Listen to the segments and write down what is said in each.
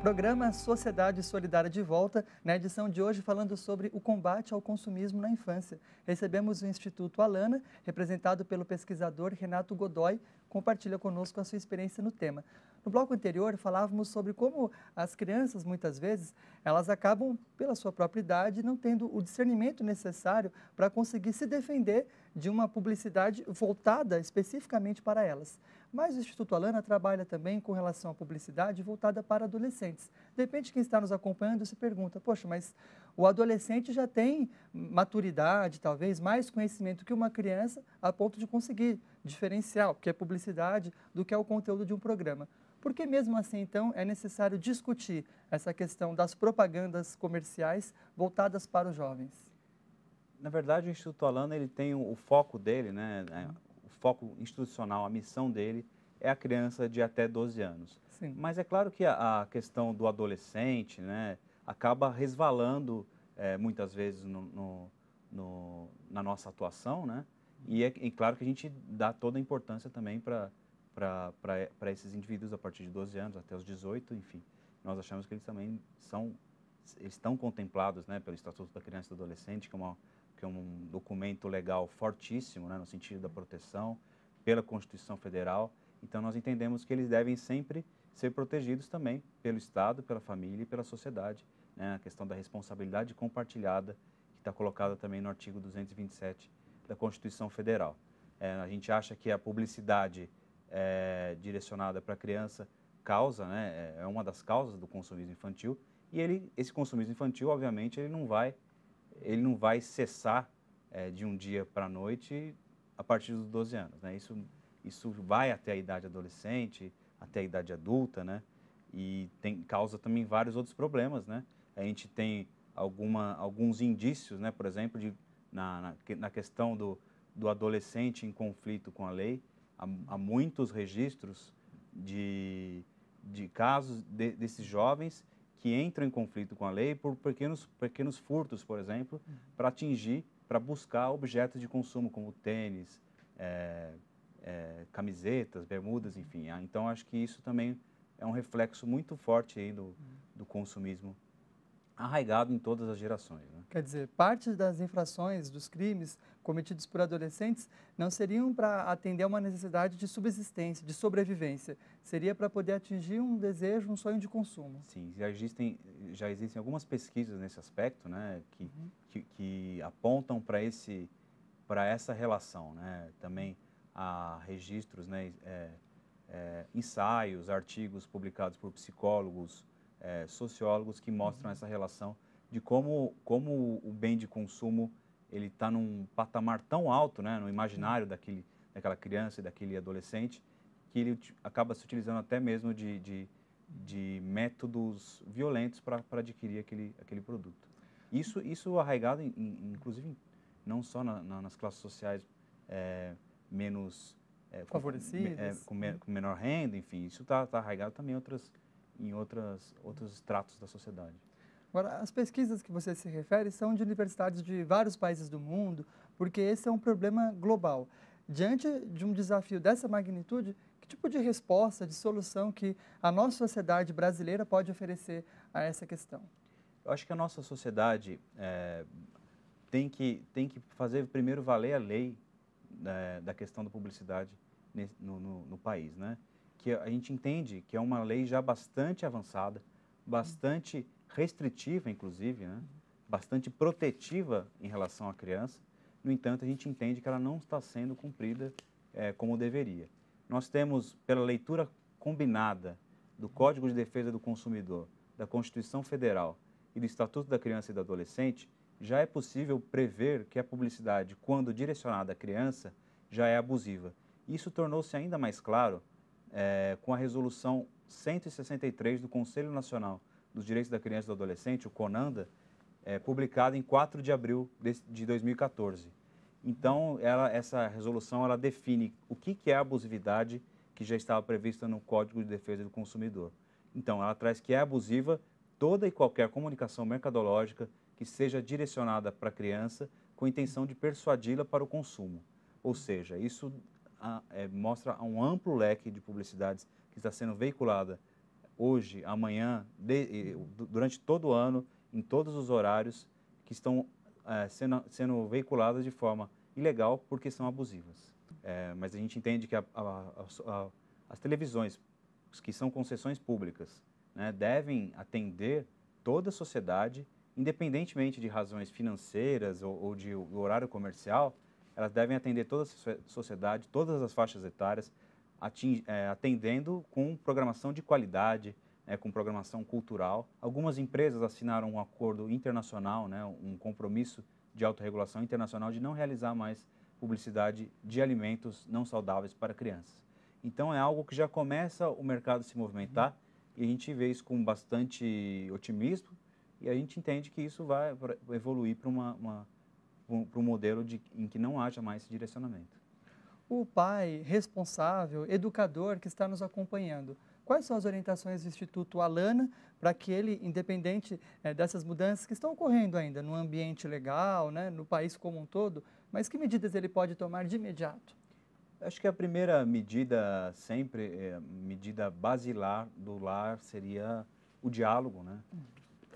Programa Sociedade Solidária de Volta, na edição de hoje falando sobre o combate ao consumismo na infância. Recebemos o Instituto Alana, representado pelo pesquisador Renato Godoy, compartilha conosco a sua experiência no tema. No bloco anterior falávamos sobre como as crianças muitas vezes, elas acabam pela sua própria idade não tendo o discernimento necessário para conseguir se defender de uma publicidade voltada especificamente para elas. Mas o Instituto Alana trabalha também com relação à publicidade voltada para adolescentes. De repente, quem está nos acompanhando se pergunta: poxa, mas o adolescente já tem maturidade, talvez mais conhecimento que uma criança, a ponto de conseguir diferenciar o que é publicidade do que é o conteúdo de um programa. Por que mesmo assim, então, é necessário discutir essa questão das propagandas comerciais voltadas para os jovens? Na verdade, o Instituto Alana ele tem o, foco dele, né? Uhum foco institucional, a missão dele é a criança de até 12 anos. Sim. Mas é claro que a, a, questão do adolescente né, acaba resvalando é, muitas vezes no, no, no, na nossa atuação, né? E é e claro que a gente dá toda a importância também para esses indivíduos a partir de 12 anos até os 18, enfim. Nós achamos que eles também são, eles estão contemplados né, pelo Estatuto da Criança e do Adolescente, que é uma, que é um documento legal fortíssimo, né, no sentido da proteção pela Constituição Federal. Então, nós entendemos que eles devem sempre ser protegidos também pelo Estado, pela família e pela sociedade. Né? A questão da responsabilidade compartilhada, que está colocada também no artigo 227 da Constituição Federal. É, a gente acha que a publicidade é, direcionada para a criança causa, né, é, é uma das causas do consumismo infantil, e ele, esse consumismo infantil, obviamente, ele não vai ele não vai cessar é, de um dia para a noite a partir dos 12 anos. Né? Isso, isso vai até a idade adolescente, até a idade adulta, né? e tem, causa também vários outros problemas. Né? A gente tem alguma, alguns indícios, né? por exemplo, de, na, na, na questão do, do adolescente em conflito com a lei, há, há muitos registros de, de casos de, desses jovens que entram em conflito com a lei por pequenos, pequenos furtos, por exemplo, uhum. para atingir, para buscar objetos de consumo como tênis, é, é, camisetas, bermudas, enfim. Ah, então acho que isso também é um reflexo muito forte aí do, uhum. do consumismo arraigado em todas as gerações. Né? Quer dizer, parte das infrações, dos crimes cometidos por adolescentes não seriam para atender a uma necessidade de subsistência, de sobrevivência. Seria para poder atingir um desejo, um sonho de consumo. Sim, já existem, já existem algumas pesquisas nesse aspecto, né, que, uhum. que, que, apontam para esse para essa relação, né? Também há registros, né, é, é, ensaios, artigos publicados por psicólogos, é, sociólogos que mostram uhum. essa relação de como, como o bem de consumo ele está num patamar tão alto, né, no imaginário daquele, daquela criança e daquele adolescente, que ele acaba se utilizando até mesmo de, de, de métodos violentos para adquirir aquele, aquele produto. Isso, isso arraigado, em, em, inclusive, não só na, na, nas classes sociais é, menos é, favorecidas, com, é, com, me, né? com, menor renda, enfim, isso está tá arraigado também em outras em outras, outros estratos da sociedade. Agora, as pesquisas que você se refere são de universidades de vários países do mundo, porque esse é um problema global. Diante de um desafio dessa magnitude, que tipo de resposta, de solução que a nossa sociedade brasileira pode oferecer a essa questão? Eu acho que a nossa sociedade é, tem, que, tem que fazer primeiro valer a lei é, da questão da publicidade no, no, no país, né? que a gente entende que é uma lei já bastante avançada, bastante restritiva, inclusive, né? bastante protetiva em relação à criança. No entanto, a gente entende que ela não está sendo cumprida é, como deveria. Nós temos, pela leitura combinada do Código de Defesa do Consumidor, da Constituição Federal e do Estatuto da Criança e do Adolescente, já é possível prever que a publicidade, quando direcionada à criança, já é abusiva. Isso tornou-se ainda mais claro é, com a resolução 163 do Conselho Nacional dos Direitos da Criança e do Adolescente, o CONANDA, é, publicada em 4 de abril de, de 2014. Então, ela, essa resolução ela define o que, que é a abusividade que já estava prevista no Código de Defesa do Consumidor. Então, ela traz que é abusiva toda e qualquer comunicação mercadológica que seja direcionada para a criança com intenção de persuadi-la para o consumo. Ou seja, isso é, mostra um amplo leque de publicidades que está sendo veiculada hoje, amanhã, de, durante todo o ano, em todos os horários, que estão é, sendo, sendo veiculadas de forma ilegal porque são abusivas. É, mas a gente entende que a, a, as televisões, que são concessões públicas, né, devem atender toda a sociedade, independentemente de razões financeiras ou, ou de horário comercial, elas devem atender toda a sociedade, todas as faixas etárias, é, atendendo com programação de qualidade, né, com programação cultural. Algumas empresas assinaram um acordo internacional, né, um compromisso de autorregulação internacional de não realizar mais publicidade de alimentos não saudáveis para crianças. Então é algo que já começa o mercado se movimentar uhum. e a gente vê isso com bastante otimismo e a gente entende que isso vai evoluir para uma, uma para um modelo de, em que não haja mais esse direcionamento. O pai responsável, educador que está nos acompanhando, quais são as orientações do Instituto Alana para que ele, independente é, dessas mudanças que estão ocorrendo ainda no ambiente legal, né, no país como um todo, mas que medidas ele pode tomar de imediato? Acho que a primeira medida sempre, é, medida basilar do lar seria o diálogo, né? Hum.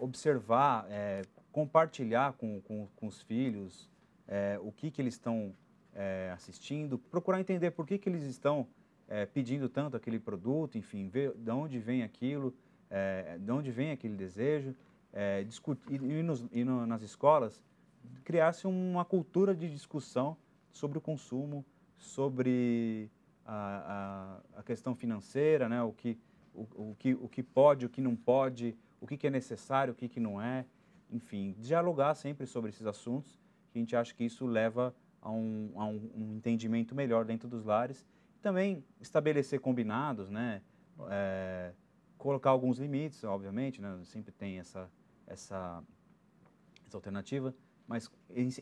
Observar é, compartilhar com, com, com os filhos é, o que, que eles estão é, assistindo, procurar entender por que, que eles estão é, pedindo tanto aquele produto, enfim, ver de onde vem aquilo, é, de onde vem aquele desejo, é, discutir, e, nos, e no, nas escolas criasse uma cultura de discussão sobre o consumo, sobre a, a, a questão financeira, né? o, que, o, o, que, o que pode, o que não pode, o que, que é necessário, o que, que não é enfim, dialogar sempre sobre esses assuntos. que A gente acha que isso leva a um, a um, um entendimento melhor dentro dos lares. Também estabelecer combinados, né? É, colocar alguns limites, obviamente, né? sempre tem essa, essa, essa alternativa, mas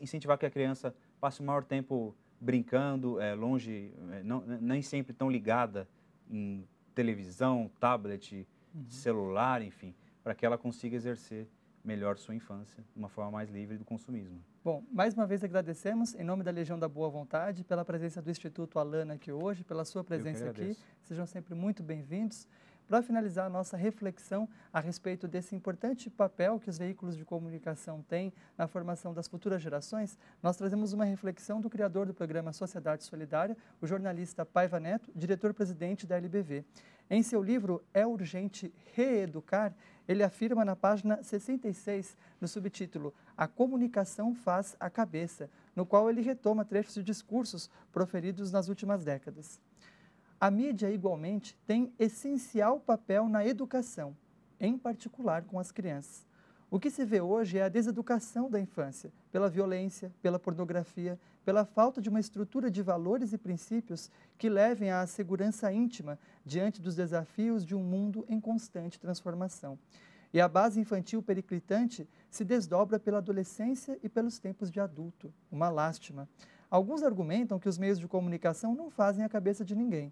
incentivar que a criança passe o maior tempo brincando, é, longe, é, não, né, nem sempre tão ligada em televisão, tablet, uhum. celular, enfim, para que ela consiga exercer melhor sua infância, de uma forma mais livre do consumismo. Bom, mais uma vez agradecemos, em nome da Legião da Boa Vontade, pela presença do Instituto Alana aqui hoje, pela sua presença aqui. Sejam sempre muito bem-vindos. Para finalizar a nossa reflexão a respeito desse importante papel que os veículos de comunicação têm na formação das futuras gerações, nós trazemos uma reflexão do criador do programa Sociedade Solidária, o jornalista Paiva Neto, diretor-presidente da LBV. Em seu livro É Urgente Reeducar, ele afirma na página 66, no subtítulo A Comunicação Faz a Cabeça, no qual ele retoma trechos de discursos proferidos nas últimas décadas. A mídia, igualmente, tem essencial papel na educação, em particular com as crianças. O que se vê hoje é a deseducação da infância, pela violência, pela pornografia, pela falta de uma estrutura de valores e princípios que levem à segurança íntima diante dos desafios de um mundo em constante transformação. E a base infantil periclitante se desdobra pela adolescência e pelos tempos de adulto. Uma lástima. Alguns argumentam que os meios de comunicação não fazem a cabeça de ninguém.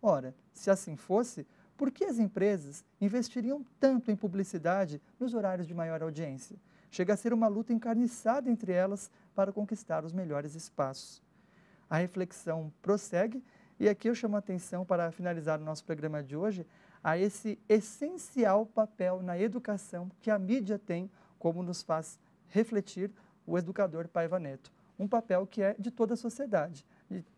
Ora, se assim fosse, por que as empresas investiriam tanto em publicidade nos horários de maior audiência? Chega a ser uma luta encarniçada entre elas para conquistar os melhores espaços. A reflexão prossegue e aqui eu chamo a atenção para finalizar o nosso programa de hoje a esse essencial papel na educação que a mídia tem, como nos faz refletir o educador Paiva Neto. Um papel que é de toda a sociedade,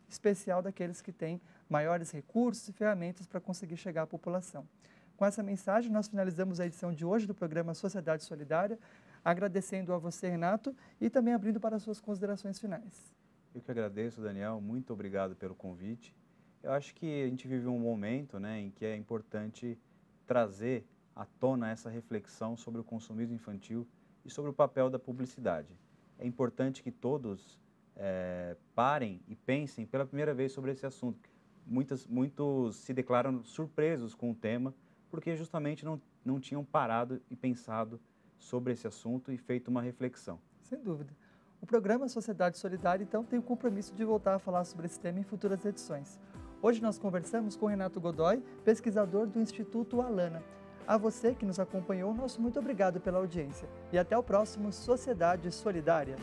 especial daqueles que têm maiores recursos e ferramentas para conseguir chegar à população. Com essa mensagem, nós finalizamos a edição de hoje do programa Sociedade Solidária, agradecendo a você, Renato, e também abrindo para suas considerações finais. Eu que agradeço, Daniel, muito obrigado pelo convite. Eu acho que a gente vive um momento né, em que é importante trazer à tona essa reflexão sobre o consumismo infantil e sobre o papel da publicidade. É importante que todos é, parem e pensem pela primeira vez sobre esse assunto, muitas, muitos se declaram surpresos com o tema, porque justamente não, não tinham parado e pensado sobre esse assunto e feito uma reflexão. Sem dúvida. O programa Sociedade Solidária, então, tem o compromisso de voltar a falar sobre esse tema em futuras edições. Hoje nós conversamos com Renato Godoy, pesquisador do Instituto Alana. A você que nos acompanhou, nosso muito obrigado pela audiência. E até o próximo Sociedade Solidária.